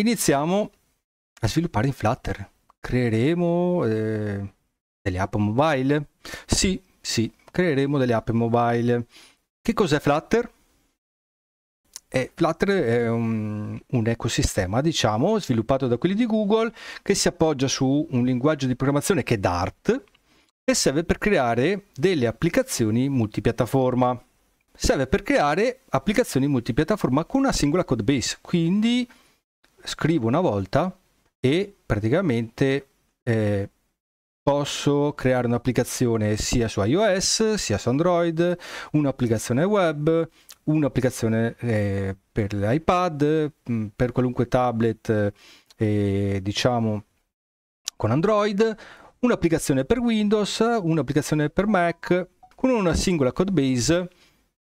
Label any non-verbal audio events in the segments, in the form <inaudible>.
iniziamo a sviluppare in Flutter. Creeremo eh, delle app mobile? Sì, sì, creeremo delle app mobile. Che cos'è Flutter? Eh, Flutter è un, un, ecosistema, diciamo, sviluppato da quelli di Google che si appoggia su un linguaggio di programmazione che è Dart e serve per creare delle applicazioni multipiattaforma. Serve per creare applicazioni multipiattaforma con una singola codebase, quindi scrivo una volta e praticamente eh, posso creare un'applicazione sia su iOS sia su Android, un'applicazione web, un'applicazione eh, per l'iPad, mm, per qualunque tablet eh, diciamo con Android, un'applicazione per Windows, un'applicazione per Mac, con una singola codebase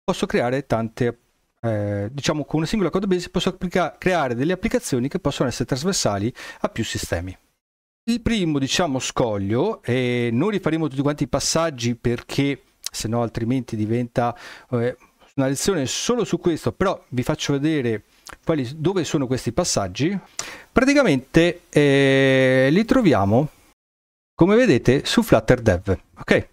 posso creare tante applicazioni eh, diciamo con una singola codebase si possono applica- creare delle applicazioni che possono essere trasversali a più sistemi. Il primo, diciamo, scoglio, e non rifaremo tutti quanti i passaggi perché se no altrimenti diventa eh, una lezione solo su questo, però vi faccio vedere quali, dove sono questi passaggi. Praticamente eh, li troviamo, come vedete, su Flutter Dev. Ok,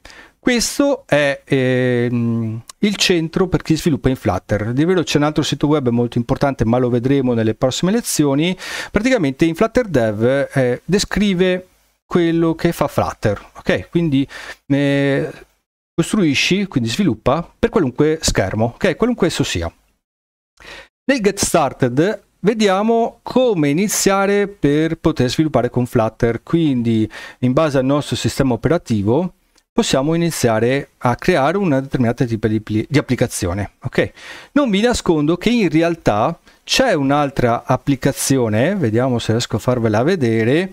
questo è ehm, il centro per chi sviluppa in Flutter. Di vero c'è un altro sito web molto importante, ma lo vedremo nelle prossime lezioni. Praticamente in Flutter Dev eh, descrive quello che fa Flutter, ok? Quindi eh, costruisci, quindi sviluppa per qualunque schermo, ok? Qualunque esso sia. Nel Get Started vediamo come iniziare per poter sviluppare con Flutter, quindi in base al nostro sistema operativo possiamo iniziare a creare una determinata tipo di, di applicazione. Ok, non vi nascondo che in realtà c'è un'altra applicazione, vediamo se riesco a farvela vedere,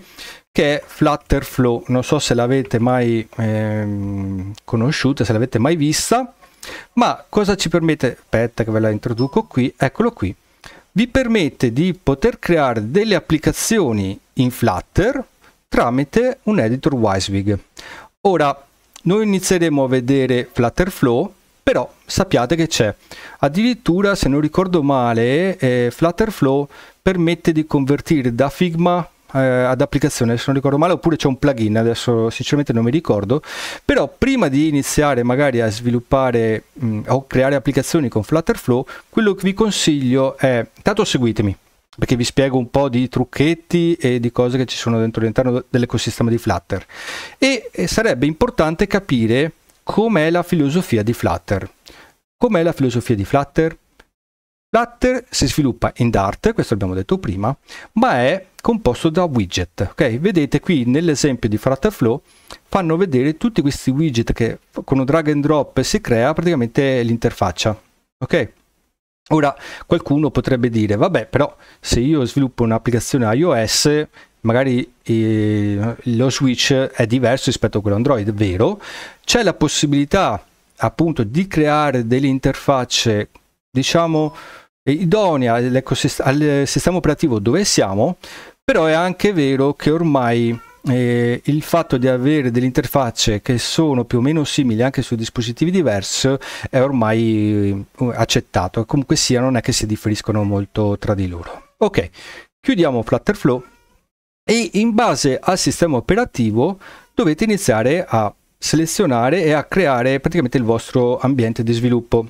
che è Flutter Flow. Non so se l'avete mai ehm, conosciuta, se l'avete mai vista, ma cosa ci permette? Aspetta che ve la introduco qui, eccolo qui. Vi permette di poter creare delle applicazioni in Flutter tramite un editor WiseWig. Ora, noi inizieremo a vedere Flutterflow, però sappiate che c'è. Addirittura, se non ricordo male, eh, Flutterflow permette di convertire da Figma eh, ad applicazione, se non ricordo male, oppure c'è un plugin, adesso sinceramente non mi ricordo, però prima di iniziare magari a sviluppare mh, mm, o creare applicazioni con Flutterflow, quello che vi consiglio è, intanto seguitemi, perché vi spiego un po' di trucchetti e di cose che ci sono dentro all'interno dell'ecosistema di Flutter. E sarebbe importante capire com'è la filosofia di Flutter. Com'è la filosofia di Flutter? Flutter si sviluppa in Dart, questo abbiamo detto prima, ma è composto da widget. Okay? Vedete qui nell'esempio di Flutter Flow fanno vedere tutti questi widget che con un drag and drop si crea praticamente l'interfaccia. Okay? Ora qualcuno potrebbe dire, vabbè però se io sviluppo un'applicazione iOS magari eh, lo switch è diverso rispetto a quello Android, è vero, c'è la possibilità appunto di creare delle interfacce diciamo idonee al sistema operativo dove siamo, però è anche vero che ormai eh, il fatto di avere delle interfacce che sono più o meno simili anche su dispositivi diversi è ormai eh, accettato, comunque sia non è che si differiscono molto tra di loro. Ok, chiudiamo Flutterflow e in base al sistema operativo dovete iniziare a selezionare e a creare praticamente il vostro ambiente di sviluppo.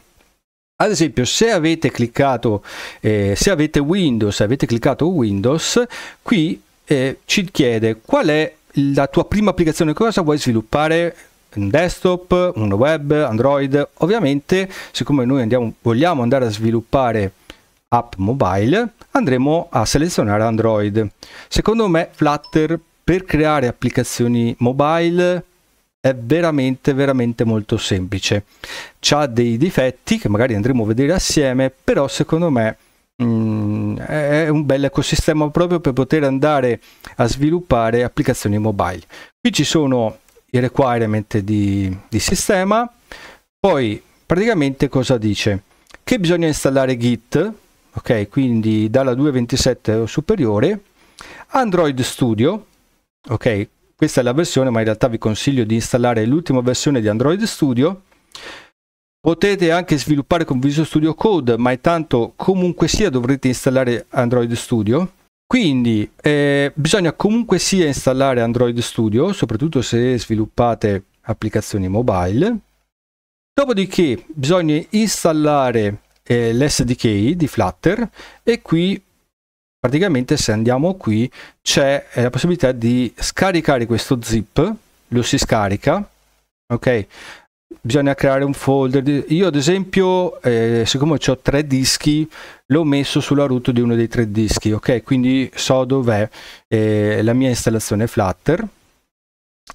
Ad esempio, se avete cliccato, eh, se avete Windows, avete cliccato Windows, qui eh, ci chiede qual è la tua prima applicazione, cosa vuoi sviluppare un desktop, un web, Android. Ovviamente, siccome noi andiamo, vogliamo andare a sviluppare app mobile, andremo a selezionare Android. Secondo me Flutter per creare applicazioni mobile è veramente veramente molto semplice. C'ha dei difetti che magari andremo a vedere assieme, però secondo me Mm, è un bel ecosistema proprio per poter andare a sviluppare applicazioni mobile. Qui ci sono i requirement di, di sistema, poi praticamente cosa dice? Che bisogna installare Git, ok, quindi dalla 2.27 o superiore, Android Studio, ok, questa è la versione, ma in realtà vi consiglio di installare l'ultima versione di Android Studio, Potete anche sviluppare con Visual Studio Code, ma intanto comunque sia dovrete installare Android Studio. Quindi eh, bisogna comunque sia installare Android Studio, soprattutto se sviluppate applicazioni mobile. Dopodiché bisogna installare eh, l'SDK di Flutter e qui praticamente se andiamo qui c'è eh, la possibilità di scaricare questo zip, lo si scarica, ok? bisogna creare un folder. Io ad esempio, eh, siccome ho tre dischi, l'ho messo sulla root di uno dei tre dischi, ok? Quindi so dov'è eh, la mia installazione Flutter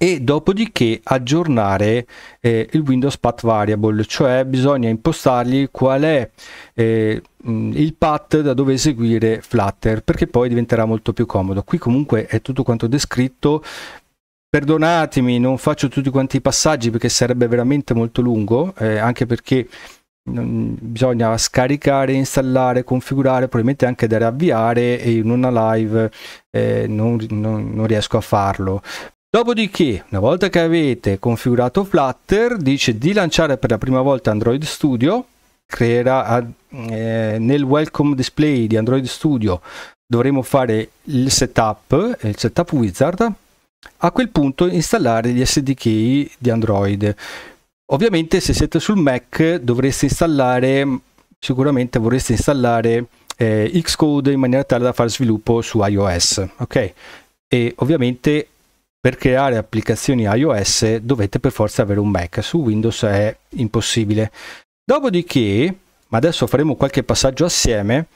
e dopodiché aggiornare eh, il Windows Path Variable, cioè bisogna impostargli qual è eh, il path da dove eseguire Flutter, perché poi diventerà molto più comodo. Qui comunque è tutto quanto descritto, Perdonatemi, non faccio tutti quanti i passaggi perché sarebbe veramente molto lungo, eh, anche perché mh, bisogna scaricare, installare, configurare, probabilmente anche da riavviare e in una live eh, non, non, non riesco a farlo. Dopodiché, una volta che avete configurato Flutter, dice di lanciare per la prima volta Android Studio, creerà eh, nel welcome display di Android Studio dovremo fare il setup, il setup wizard a quel punto installare gli SDK di Android. Ovviamente se siete sul Mac dovreste installare, sicuramente vorreste installare eh, Xcode in maniera tale da fare sviluppo su iOS, ok? E ovviamente per creare applicazioni iOS dovete per forza avere un Mac, su Windows è impossibile. Dopodiché, ma adesso faremo qualche passaggio assieme,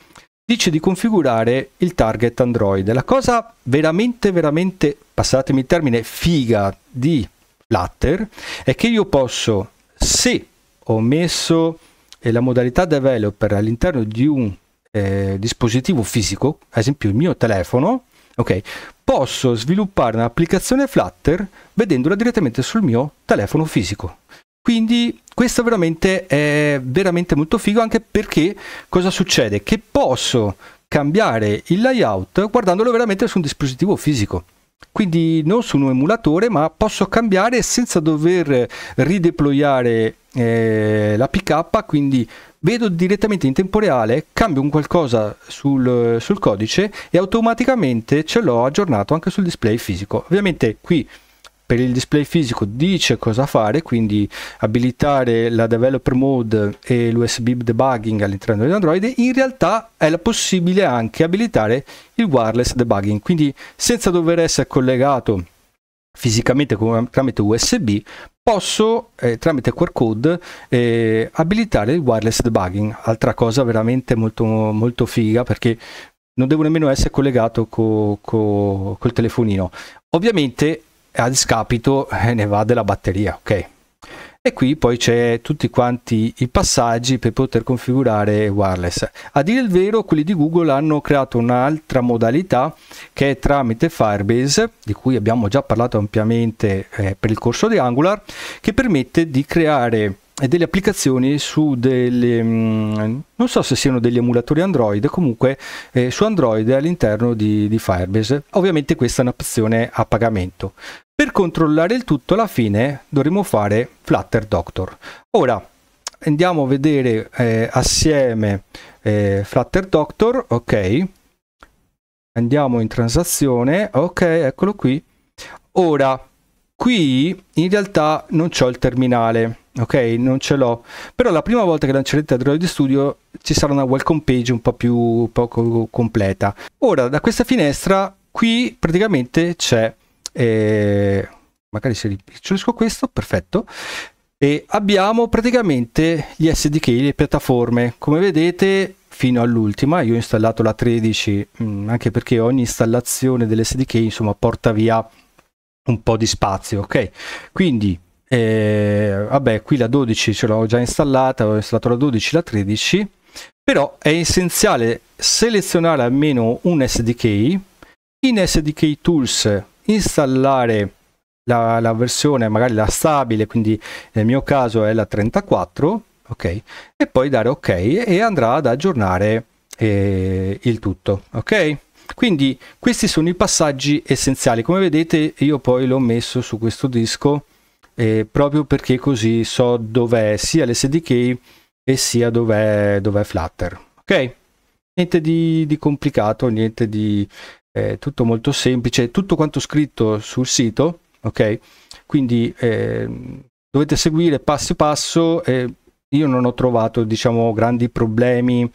dice di configurare il target Android. La cosa veramente, veramente, passatemi il termine, figa di Flutter è che io posso, se ho messo eh, la modalità developer all'interno di un eh, dispositivo fisico, ad esempio il mio telefono, ok, posso sviluppare un'applicazione Flutter vedendola direttamente sul mio telefono fisico. Quindi questo veramente è veramente molto figo anche perché cosa succede? Che posso cambiare il layout guardandolo veramente su un dispositivo fisico. Quindi non su un emulatore, ma posso cambiare senza dover rideployare eh, la up, quindi vedo direttamente in tempo reale, cambio un qualcosa sul, sul codice e automaticamente ce l'ho aggiornato anche sul display fisico. Ovviamente qui per il display fisico dice cosa fare, quindi abilitare la developer mode e l'USB debugging all'interno di Android, in realtà è possibile anche abilitare il wireless debugging, quindi senza dover essere collegato fisicamente tramite USB posso eh, tramite QR code eh, abilitare il wireless debugging altra cosa veramente molto molto figa perché non devo nemmeno essere collegato co, co, col telefonino ovviamente a discapito eh, ne va della batteria, ok? E qui poi c'è tutti quanti i passaggi per poter configurare wireless. A dire il vero, quelli di Google hanno creato un'altra modalità che è tramite Firebase, di cui abbiamo già parlato ampiamente eh, per il corso di Angular, che permette di creare delle applicazioni su delle mm, non so se siano degli emulatori Android comunque eh, su Android all'interno di, di, Firebase ovviamente questa è un'opzione a pagamento per controllare il tutto alla fine dovremo fare Flutter Doctor ora andiamo a vedere eh, assieme eh, Flutter Doctor ok andiamo in transazione ok eccolo qui ora qui in realtà non c'ho il terminale ok? Non ce l'ho. Però la prima volta che lancerete Android Studio ci sarà una welcome page un po' più poco completa. Ora, da questa finestra qui praticamente c'è... Eh, magari se ripicciolisco questo, perfetto. E abbiamo praticamente gli SDK, le piattaforme. Come vedete fino all'ultima, io ho installato la 13 mm, anche perché ogni installazione dell'SDK insomma porta via un po' di spazio, ok? Quindi e, vabbè, qui la 12 ce l'ho già installata, ho installato la 12 la 13, però è essenziale selezionare almeno un SDK, in SDK Tools installare la, la versione, magari la stabile, quindi nel mio caso è la 34, ok, e poi dare ok e andrà ad aggiornare eh, il tutto, ok? Quindi questi sono i passaggi essenziali. Come vedete io poi l'ho messo su questo disco eh, proprio perché così so dov'è sia l'SDK e sia dov'è, dov'è Flutter. Ok? Niente di, di complicato, niente di... Eh, tutto molto semplice, tutto quanto scritto sul sito, ok? Quindi eh, dovete seguire passo passo e io non ho trovato, diciamo, grandi problemi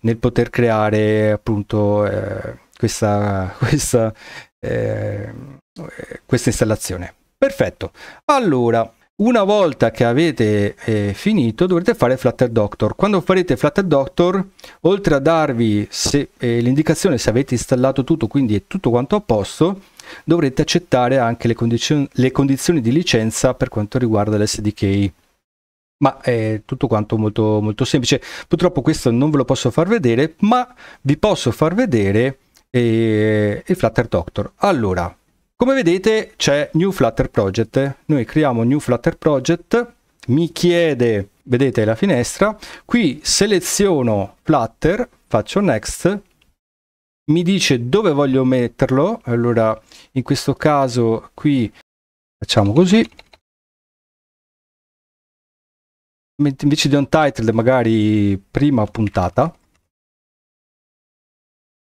nel poter creare appunto eh, questa, <laughs> questa, ehm, eh, questa installazione. Perfetto. Allora, una volta che avete eh, finito dovrete fare Flutter Doctor. Quando farete Flutter Doctor, oltre a darvi se, eh, l'indicazione se avete installato tutto, quindi è tutto quanto a posto, dovrete accettare anche le, condizion- le condizioni di licenza per quanto riguarda l'SDK. Ma è tutto quanto molto, molto semplice. Purtroppo questo non ve lo posso far vedere, ma vi posso far vedere eh, il Flutter Doctor. Allora, come vedete c'è New Flutter Project, noi creiamo New Flutter Project, mi chiede, vedete la finestra, qui seleziono Flutter, faccio Next, mi dice dove voglio metterlo, allora in questo caso qui facciamo così, invece di un title magari prima puntata,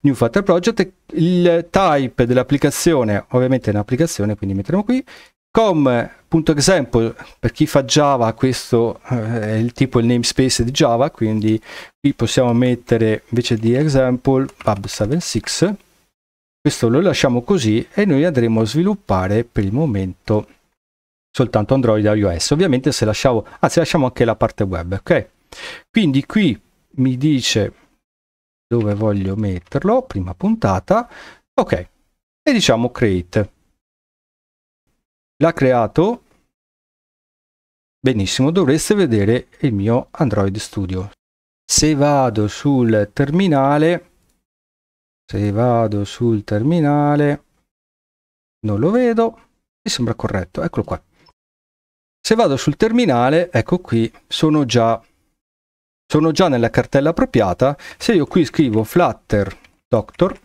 New Factor Project, il type dell'applicazione, ovviamente è un'applicazione, quindi mettiamo qui, com.example, per chi fa Java questo eh, è il tipo, il namespace di Java, quindi qui possiamo mettere invece di example pub76, questo lo lasciamo così e noi andremo a sviluppare per il momento soltanto Android e iOS, ovviamente se lasciamo, anzi ah, lasciamo anche la parte web, ok? Quindi qui mi dice dove voglio metterlo, prima puntata, ok, e diciamo create. L'ha creato, benissimo, dovreste vedere il mio Android Studio. Se vado sul terminale, se vado sul terminale, non lo vedo, mi sembra corretto, eccolo qua. Se vado sul terminale, ecco qui, sono già sono già nella cartella appropriata se io qui scrivo flutter doctor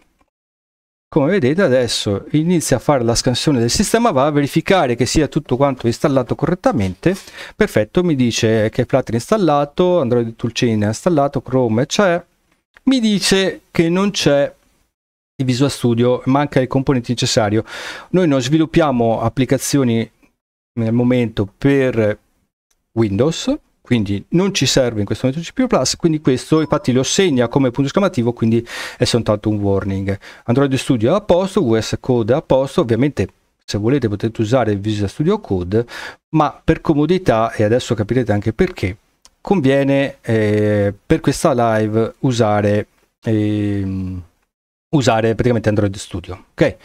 come vedete adesso inizia a fare la scansione del sistema va a verificare che sia tutto quanto installato correttamente perfetto mi dice che Flutter è installato Android Toolchain è installato Chrome c'è mi dice che non c'è il Visual Studio manca il componente necessario noi non sviluppiamo applicazioni nel momento per Windows quindi non ci serve in questo momento CPU+, quindi questo infatti lo segna come punto esclamativo, quindi è soltanto un warning. Android Studio è a posto, US Code è a posto, ovviamente se volete potete usare Visual Studio Code, ma per comodità, e adesso capirete anche perché, conviene eh, per questa live usare, eh, usare praticamente Android Studio. Ok,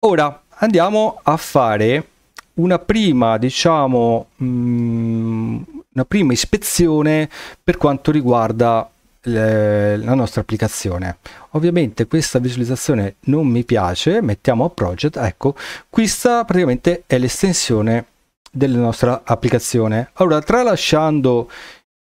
ora andiamo a fare una prima, diciamo, mh, mm, una prima ispezione per quanto riguarda le, eh, la nostra applicazione ovviamente questa visualizzazione non mi piace mettiamo a project ecco questa praticamente è l'estensione della nostra applicazione allora tralasciando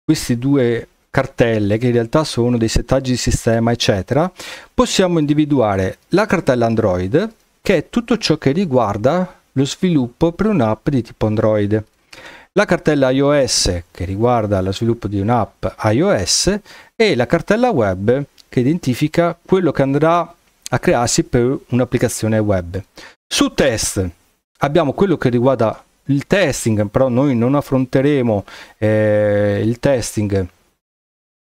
questi due cartelle che in realtà sono dei settaggi di sistema eccetera possiamo individuare la cartella android che è tutto ciò che riguarda lo sviluppo per un'app di tipo android la cartella iOS che riguarda lo sviluppo di un'app iOS e la cartella web che identifica quello che andrà a crearsi per un'applicazione web. Su test abbiamo quello che riguarda il testing, però noi non affronteremo eh, il testing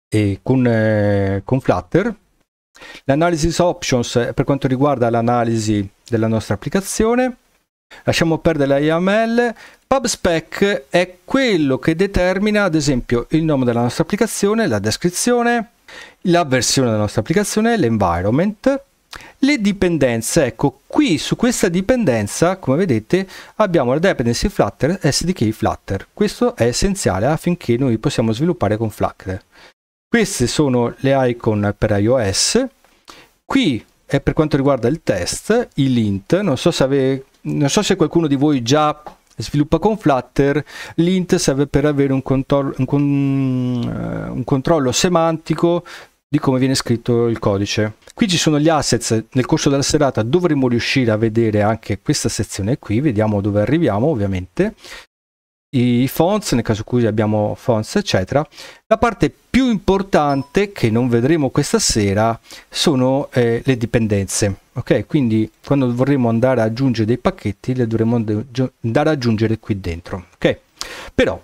eh, con, eh, con Flutter. L'analysis options eh, per quanto riguarda l'analisi della nostra applicazione. Lasciamo perdere la YAML, PubSpec è quello che determina, ad esempio, il nome della nostra applicazione, la descrizione, la versione della nostra applicazione, l'environment, le dipendenze. Ecco, qui su questa dipendenza, come vedete, abbiamo la dependency Flutter SDK Flutter. Questo è essenziale affinché noi possiamo sviluppare con Flutter. Queste sono le icon per iOS. Qui è per quanto riguarda il test, il lint. Non so se, ave... non so se qualcuno di voi già sviluppa con Flutter, l'int serve per avere un, contor- un, con- eh, un controllo semantico di come viene scritto il codice. Qui ci sono gli assets, nel corso della serata dovremo riuscire a vedere anche questa sezione qui, vediamo dove arriviamo ovviamente i fonts, nel caso in cui abbiamo fonts eccetera. La parte più importante che non vedremo questa sera sono eh, le dipendenze. Ok, quindi quando vorremmo andare a aggiungere dei pacchetti le dovremo andare ad aggiungere qui dentro. Ok, però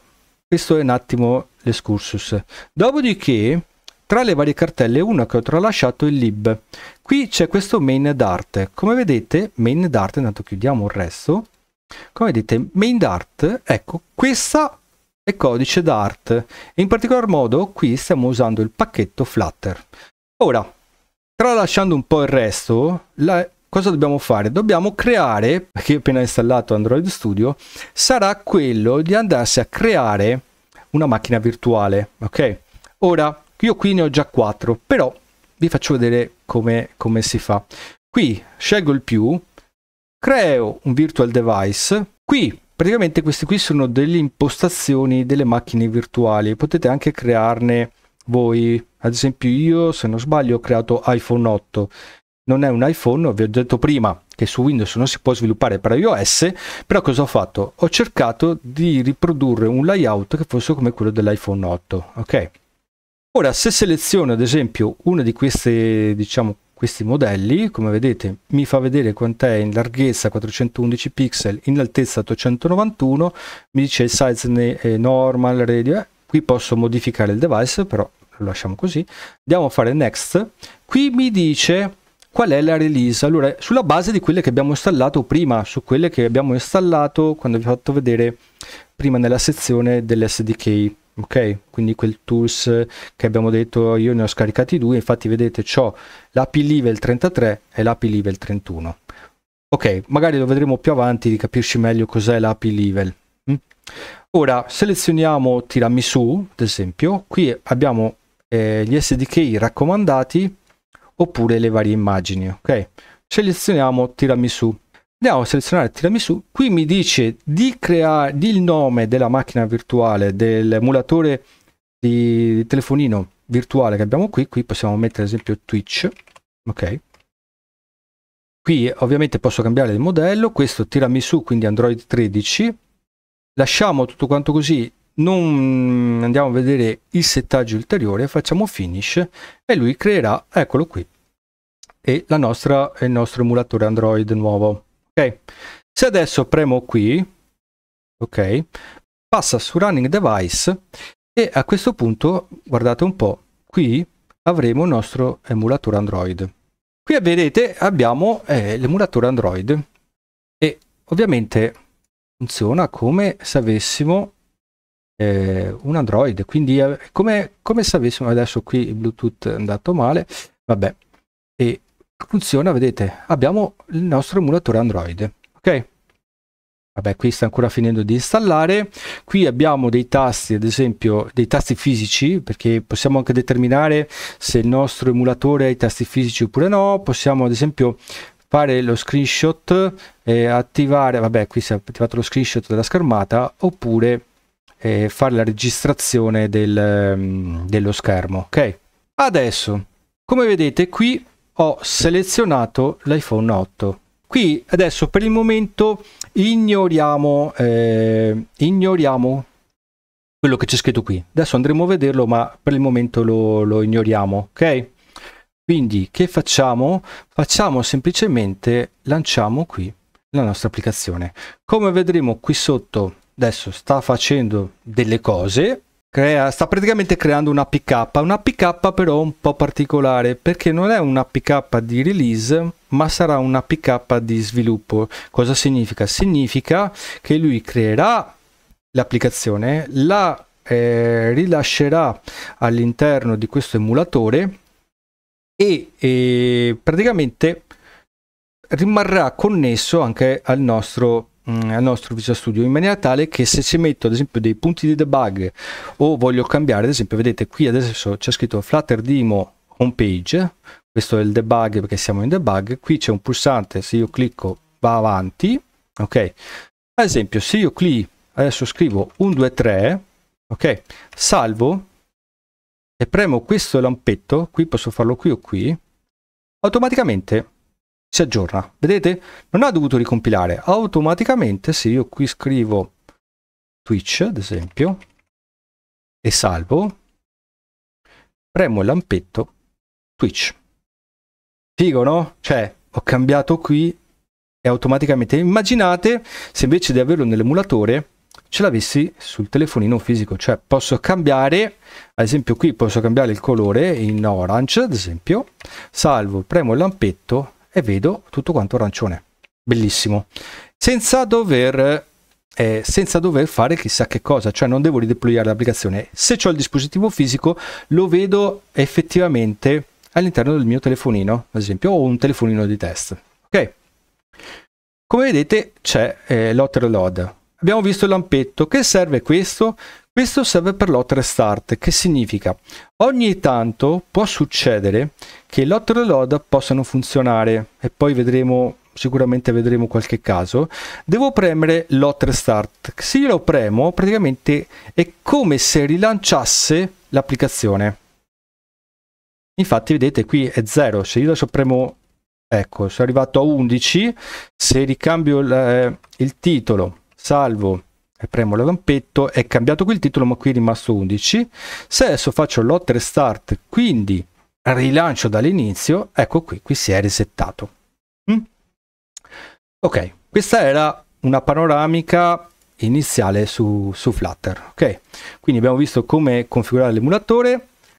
questo è un attimo l'escursus. Dopodiché tra le varie cartelle una che ho tralasciato è il lib. Qui c'è questo main d'art. Come vedete main d'art, intanto chiudiamo il resto come vedete, main d'art, ecco, questa è codice d'art e in particolar modo qui stiamo usando il pacchetto Flutter. Ora, tralasciando un po' il resto, la, cosa dobbiamo fare? Dobbiamo creare, perché io appena installato Android Studio, sarà quello di andarsi a creare una macchina virtuale, ok? Ora, io qui ne ho già 4, però vi faccio vedere come, come si fa. Qui scelgo il più, creo un virtual device qui praticamente queste qui sono delle impostazioni delle macchine virtuali potete anche crearne voi ad esempio io se non sbaglio ho creato iPhone 8 non è un iPhone, vi ho detto prima che su Windows non si può sviluppare per iOS, però cosa ho fatto? Ho cercato di riprodurre un layout che fosse come quello dell'iPhone 8, ok? Ora, se seleziono ad esempio una di queste, diciamo, questi modelli, come vedete mi fa vedere quant'è in larghezza 411 pixel, in altezza 891, mi dice size eh, normal, radio, eh, qui posso modificare il device, però lo lasciamo così, andiamo a fare next, qui mi dice qual è la release, allora sulla base di quelle che abbiamo installato prima, su quelle che abbiamo installato quando vi ho fatto vedere prima nella sezione dell'SDK ok quindi quel tools che abbiamo detto io ne ho scaricati due infatti vedete ciò l'API level 33 e l'API level 31 ok magari lo vedremo più avanti di capirci meglio cos'è l'API level mm. ora selezioniamo tiramisù ad esempio qui abbiamo eh, gli SDK raccomandati oppure le varie immagini ok selezioniamo tiramisù andiamo a selezionare tiramisù qui mi dice di creare il nome della macchina virtuale del dell'emulatore di telefonino virtuale che abbiamo qui qui possiamo mettere ad esempio twitch ok qui ovviamente posso cambiare il modello questo tiramisù quindi android 13 lasciamo tutto quanto così non andiamo a vedere il settaggio ulteriore facciamo finish e lui creerà eccolo qui e la nostra, il nostro emulatore android nuovo Ok, se adesso premo qui, ok, passa su running device e a questo punto, guardate un po', qui avremo il nostro emulatore Android. Qui vedete abbiamo eh, l'emulatore Android e ovviamente funziona come se avessimo eh, un Android, quindi eh, come, come se avessimo adesso qui il Bluetooth è andato male, vabbè, funziona, vedete, abbiamo il nostro emulatore Android. Ok? Vabbè, qui sta ancora finendo di installare. Qui abbiamo dei tasti, ad esempio, dei tasti fisici, perché possiamo anche determinare se il nostro emulatore ha i tasti fisici oppure no. Possiamo, ad esempio, fare lo screenshot e attivare, vabbè, qui si è attivato lo screenshot della schermata, oppure eh, fare la registrazione del, mm, dello schermo. Ok? Adesso, come vedete qui ho selezionato l'iPhone 8. Qui adesso per il momento ignoriamo, eh, ignoriamo quello che c'è scritto qui. Adesso andremo a vederlo, ma per il momento lo, lo ignoriamo, ok? Quindi che facciamo? Facciamo semplicemente, lanciamo qui la nostra applicazione. Come vedremo qui sotto, adesso sta facendo delle cose, Crea, sta praticamente creando una pick up, una pick up però un po' particolare perché non è una pick up di release ma sarà una pick up di sviluppo. Cosa significa? Significa che lui creerà l'applicazione, la eh, rilascerà all'interno di questo emulatore e, e praticamente rimarrà connesso anche al nostro Mm, al nostro Visual Studio in maniera tale che se ci metto ad esempio dei punti di debug o voglio cambiare ad esempio vedete qui adesso c'è scritto Flutter Demo Homepage questo è il debug perché siamo in debug qui c'è un pulsante se io clicco va avanti ok ad esempio se io qui adesso scrivo 1 2 3 ok salvo e premo questo lampetto qui posso farlo qui o qui automaticamente si aggiorna. Vedete? Non ha dovuto ricompilare. Automaticamente se io qui scrivo Twitch, ad esempio, e salvo, premo il lampetto Twitch. Figo, no? Cioè, ho cambiato qui e automaticamente immaginate se invece di averlo nell'emulatore ce l'avessi sul telefonino fisico, cioè posso cambiare, ad esempio qui posso cambiare il colore in orange, ad esempio, salvo, premo il lampetto e vedo tutto quanto arancione. Bellissimo. Senza dover, eh, senza dover fare chissà che cosa, cioè non devo rideployare l'applicazione. Se ho il dispositivo fisico lo vedo effettivamente all'interno del mio telefonino, ad esempio, o un telefonino di test. Ok? Come vedete c'è eh, l'Otterload. Abbiamo visto il lampetto. Che serve questo? Questo serve per l'Otter Start, che significa ogni tanto può succedere che l'Otter Load possa non funzionare e poi vedremo sicuramente vedremo qualche caso, devo premere l'hot restart. Se io lo premo, praticamente è come se rilanciasse l'applicazione. Infatti, vedete, qui è 0. Se io adesso premo, ecco, sono arrivato a 11. Se ricambio il, eh, il titolo, salvo, e premo la lampetto, è cambiato qui il titolo ma qui è rimasto 11. Se adesso faccio lot restart, quindi rilancio dall'inizio, ecco qui, qui si è resettato. Mm? Ok, questa era una panoramica iniziale su, su Flutter. Ok, quindi abbiamo visto come configurare l'emulatore,